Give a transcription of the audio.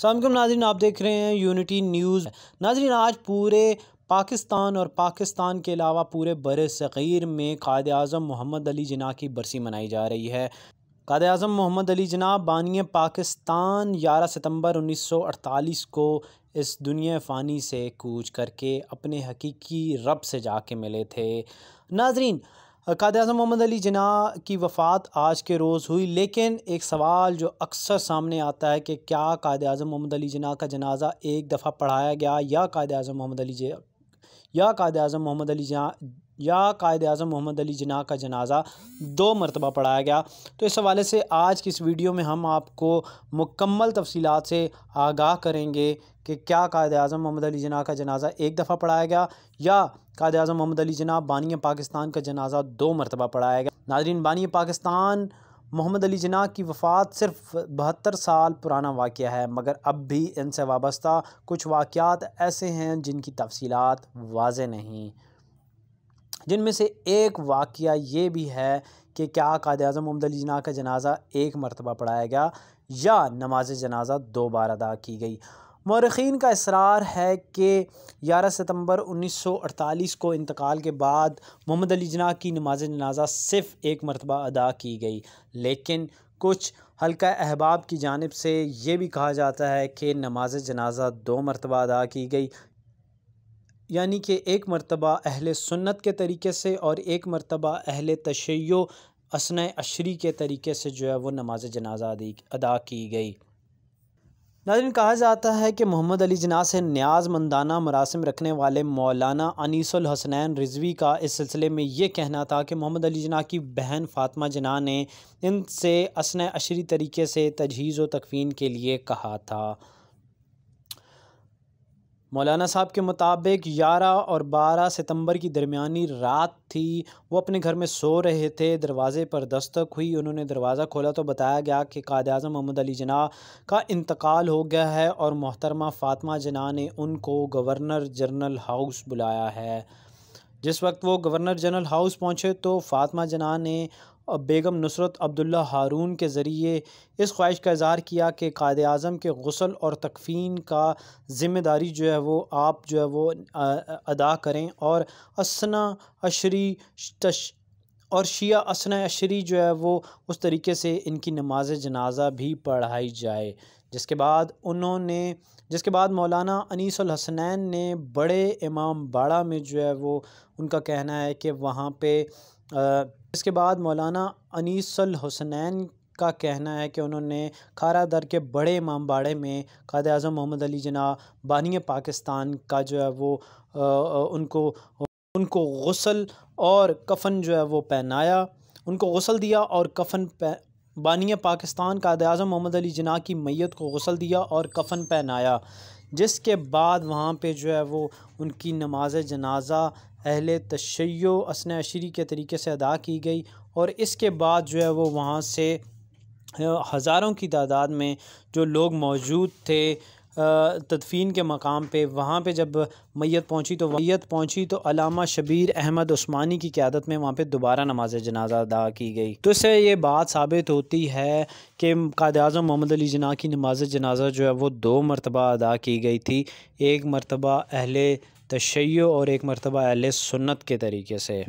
सामकम नाजरन आप देख रहे हैं यूनिटी न्यूज़ नाजरन आज पूरे पाकिस्तान और पाकिस्तान के अलावा पूरे बर सग़ीर में कायद अजम मोहम्मद अली जना की बरसी मनाई जा रही है कायद अजम मोहम्मद अली जना बानिय पाकिस्तान ग्यारह सितंबर 1948 को इस दुनिया फ़ानी से कूच करके अपने हकीकी रब से जाके मिले थे नाजरीन काद अजम मोहम्मद अली जना की वफ़ात आज के रोज़ हुई लेकिन एक सवाल जो अक्सर सामने आता है कि क्या कायद अजम मोहम्मद अली जना का जनाजा एक दफ़ा पढ़ाया गया या कायद अजम मोहम्मद अली या कायद अजम मोहम्मद अली जना या कायद अजम मोहम्मद अली जना का जनाजा दो मरतबा पढ़ाया गया तो इस हवाले से आज की इस वीडियो में हम आपको मुकम्मल तफसीत से आगाह करेंगे कि क्या कायद अजम मोहम्मद अली जना का जनाजा एक दफ़ा पढ़ाया गया या कायद अजम मोहम्मद अली जना बानी पाकिस्तान का जनाजा दो मरतबा पढ़ाया गया नाजरीन बानी पाकिस्तान मोहम्मद अली जना की वफ़ात सिर्फ बहत्तर साल पुराना वाक़ है मगर अब भी इनसे वाबस्ता कुछ वाक़ात ऐसे हैं जिनकी तफसीत वाज नहीं जिनमें से एक वाक़ ये भी है कि क्या कायद अजम मोहम्मद अली जना का जनाजा एक मरतबा पढ़ाया गया या नमाज जनाजा दो बार अदा की गई मरखीन का इसरार है कि 11 सितंबर 1948 को इंतकाल के बाद मोहम्मद अली जना की नमाज जनाजा सिर्फ़ एक मरतबा अदा की गई लेकिन कुछ हल्का अहबाब की जानब से ये भी कहा जाता है कि नमाज जनाजा दो मरतबा अदा की गई यानी कि एक मरतबा अहल सुन्नत के तरीके से और एक मरतबा अहल तशैयो असन अशरी के तरीके से जो है वो नमाज जनाजा अदा की गई नाजन कहा जाता है कि मोहम्मद अली जना से न्याज मंदाना मरासम रखने वाले मौलाना अनीसुल हसनैन रिजवी का इस सिलसिले में ये कहना था कि मोहम्मद अली जना की बहन फ़ातमा जना ने इनसे असन अशरी तरीके से तजहीज़ व तकफ़ीन के लिए कहा था मौलाना साहब के मुताबिक ग्यारह और बारह सितंबर की दरमियानी रात थी वो अपने घर में सो रहे थे दरवाज़े पर दस्तक हुई उन्होंने दरवाज़ा खोला तो बताया गया कि कायद अजम मोहम्मद अली जना का इंतकाल हो गया है और मोहतरमा फ़ातिमा जना ने उनको गवर्नर जनरल हाउस बुलाया है जिस वक्त वो गवर्नर जनरल हाउस पहुँचे तो फ़ातिमा जना ने बेगम नुसरत अब्दुल्ला हारून के ज़रिए इस ख्वाहिश का इज़हार किया कि कायद अज़म के गसल और तकफ़ीन का ज़िम्मेदारी जो है वो आप जो है वो अदा करें और असना अशरी तश और शिया असना अशरी जो है वो उस तरीके से इनकी नमाज जनाजा भी पढ़ाई जाए जिसके बाद उन्होंने जिसके बाद मौलाना अनीस हसनैन ने बड़े इमाम बाड़ा में जो है वो उनका कहना है कि वहाँ पे इसके बाद मौलाना अनीसल हुसनैन का कहना है कि उन्होंने खारा दर के बड़े इमाम बाड़े में कायद अजम मोहम्मद अली जना बानी पाकिस्तान का जो है वो आ, उनको उनको गसल और कफ़न जो है वो पहनाया उनको गसल दिया और कफ़न बानी पाकिस्तान कायद अजम मोहम्मद अली जना की मैत को गसल दिया और कफ़न पहनाया जिसके बाद वहाँ पे जो है वो उनकी नमाज जनाजा अहल तशैय असन अशरी के तरीके से अदा की गई और इसके बाद जो है वो वहाँ से हज़ारों की तादाद में जो लोग मौजूद थे तदफीन के मकाम पे वहाँ पे जब मैत पहुँची तो मैत पहुँची तो अलामा शबीर अहमद उस्मानी की क्यादत में वहाँ पे दोबारा नमाज जनाजा अदा की गई तो इससे ये बात साबित होती है कि काद अजम मोहम्मद अली जना की नमाज जनाजा जो है वो दो मरतबा अदा की गई थी एक मरतबा अहल तशैय और एक मरतबा अहल सुन्नत के तरीके से